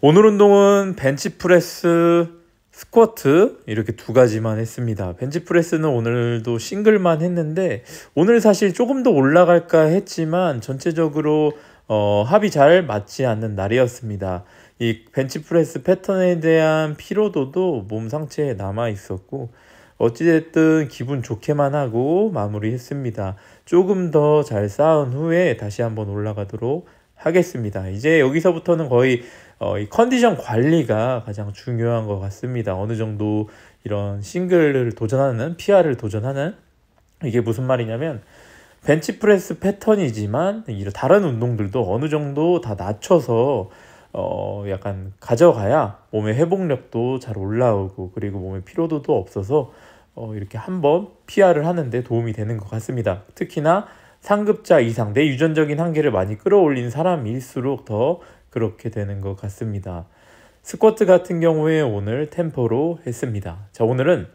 오늘 운동은 벤치프레스, 스쿼트 이렇게 두 가지만 했습니다. 벤치프레스는 오늘도 싱글만 했는데 오늘 사실 조금 더 올라갈까 했지만 전체적으로 어, 합이 잘 맞지 않는 날이었습니다. 이 벤치프레스 패턴에 대한 피로도도 몸 상체에 남아 있었고 어찌됐든 기분 좋게만 하고 마무리했습니다. 조금 더 잘 쌓은 후에 다시 한번 올라가도록 하겠습니다. 이제 여기서부터는 거의 어, 이 컨디션 관리가 가장 중요한 것 같습니다. 어느 정도 이런 싱글을 도전하는, PR을 도전하는, 이게 무슨 말이냐면, 벤치프레스 패턴이지만, 이런 다른 운동들도 어느 정도 다 낮춰서, 어, 약간 가져가야 몸의 회복력도 잘 올라오고, 그리고 몸의 피로도도 없어서, 어, 이렇게 한번 PR을 하는데 도움이 되는 것 같습니다. 특히나, 상급자 이상 내 유전적인 한계를 많이 끌어올린 사람일수록 더 그렇게 되는 것 같습니다. 스쿼트 같은 경우에 오늘 템포로 했습니다. 자, 오늘은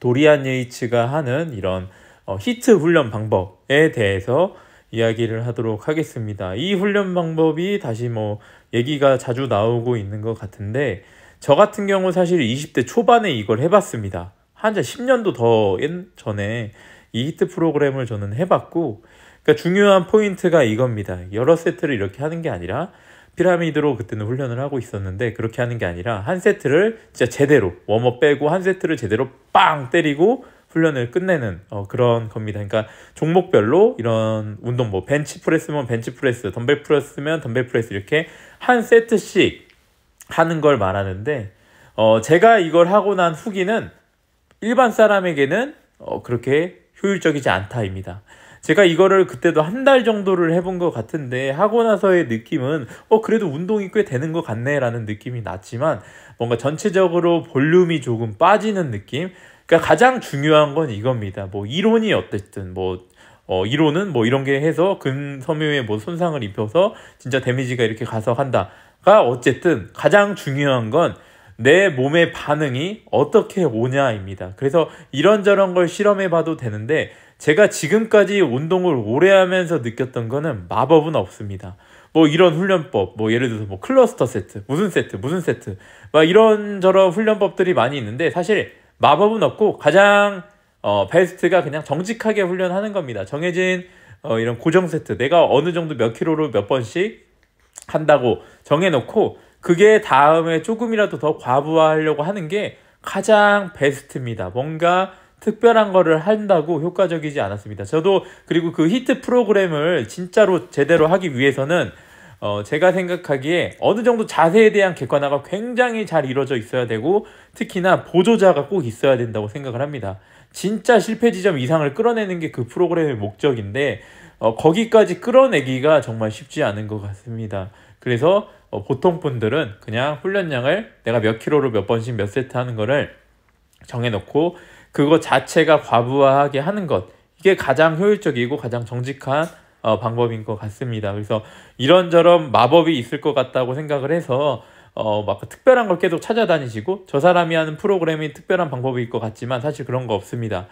도리안 예이츠가 하는 이런 어, 히트 훈련 방법에 대해서 이야기를 하도록 하겠습니다. 이 훈련 방법이 다시 뭐 얘기가 자주 나오고 있는 것 같은데 저 같은 경우 사실 20대 초반에 이걸 해봤습니다. 한자 10년도 더 전에 이 히트 프로그램을 저는 해봤고 그러니까 중요한 포인트가 이겁니다. 여러 세트를 이렇게 하는 게 아니라 피라미드로 그때는 훈련을 하고 있었는데 그렇게 하는 게 아니라 한 세트를 진짜 제대로 웜업 빼고 한 세트를 제대로 빵 때리고 훈련을 끝내는 어, 그런 겁니다. 그러니까 종목별로 이런 운동 뭐 벤치 프레스면 벤치 프레스, 덤벨 프레스면 덤벨 프레스 이렇게 한 세트씩 하는 걸 말하는데 어, 제가 이걸 하고 난 후기는 일반 사람에게는 어, 그렇게 효율적이지 않다입니다. 제가 이거를 그때도 한 달 정도를 해본 것 같은데 하고 나서의 느낌은 어 그래도 운동이 꽤 되는 것 같네라는 느낌이 났지만 뭔가 전체적으로 볼륨이 조금 빠지는 느낌. 그러니까 가장 중요한 건 이겁니다. 뭐 이론이 어쨌든 뭐 어, 이론은 뭐 이런 게 해서 근섬유에 뭐 손상을 입혀서 진짜 데미지가 이렇게 가서 한다가 어쨌든 가장 중요한 건내 몸의 반응이 어떻게 오냐입니다. 그래서 이런저런 걸 실험해 봐도 되는데 제가 지금까지 운동을 오래 하면서 느꼈던 거는 마법은 없습니다. 뭐 이런 훈련법, 뭐 예를 들어서 뭐 클러스터 세트, 무슨 세트, 무슨 세트, 막 이런저런 훈련법들이 많이 있는데 사실 마법은 없고 가장 어, 베스트가 그냥 정직하게 훈련하는 겁니다. 정해진 어, 이런 고정 세트, 내가 어느 정도 몇 킬로로 몇 번씩 한다고 정해놓고 그게 다음에 조금이라도 더과부하려고 하는 게 가장 베스트입니다. 뭔가 특별한 거를 한다고 효과적이지 않았습니다. 저도 그리고 그 히트 프로그램을 진짜로 제대로 하기 위해서는 어 제가 생각하기에 어느 정도 자세에 대한 객관화가 굉장히 잘 이루어져 있어야 되고 특히나 보조자가 꼭 있어야 된다고 생각을 합니다. 진짜 실패 지점 이상을 끌어내는 게 그 프로그램의 목적인데 어 거기까지 끌어내기가 정말 쉽지 않은 것 같습니다. 그래서 어, 보통 분들은 그냥 훈련량을 내가 몇 킬로로 몇 번씩 몇 세트 하는 거를 정해놓고 그거 자체가 과부하하게 하는 것 이게 가장 효율적이고 가장 정직한 어, 방법인 것 같습니다. 그래서 이런저런 마법이 있을 것 같다고 생각을 해서 어, 막 특별한 걸 계속 찾아다니시고 저 사람이 하는 프로그램이 특별한 방법일 것 같지만 사실 그런 거 없습니다.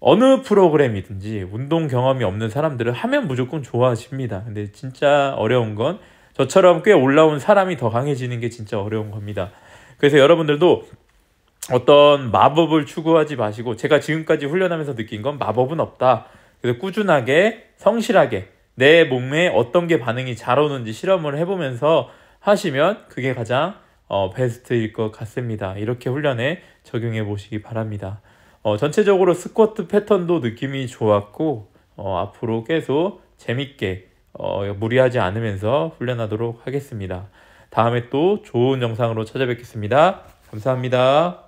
어느 프로그램이든지 운동 경험이 없는 사람들은 하면 무조건 좋아집니다. 근데 진짜 어려운 건 저처럼 꽤 올라온 사람이 더 강해지는 게 진짜 어려운 겁니다. 그래서 여러분들도 어떤 마법을 추구하지 마시고 제가 지금까지 훈련하면서 느낀 건 마법은 없다. 그래서 꾸준하게 성실하게 내 몸에 어떤 게 반응이 잘 오는지 실험을 해보면서 하시면 그게 가장 어, 베스트일 것 같습니다. 이렇게 훈련에 적용해 보시기 바랍니다. 어, 전체적으로 스쿼트 패턴도 느낌이 좋았고 어, 앞으로 계속 재밌게 어, 무리하지 않으면서 훈련하도록 하겠습니다. 다음에 또 좋은 영상으로 찾아뵙겠습니다. 감사합니다.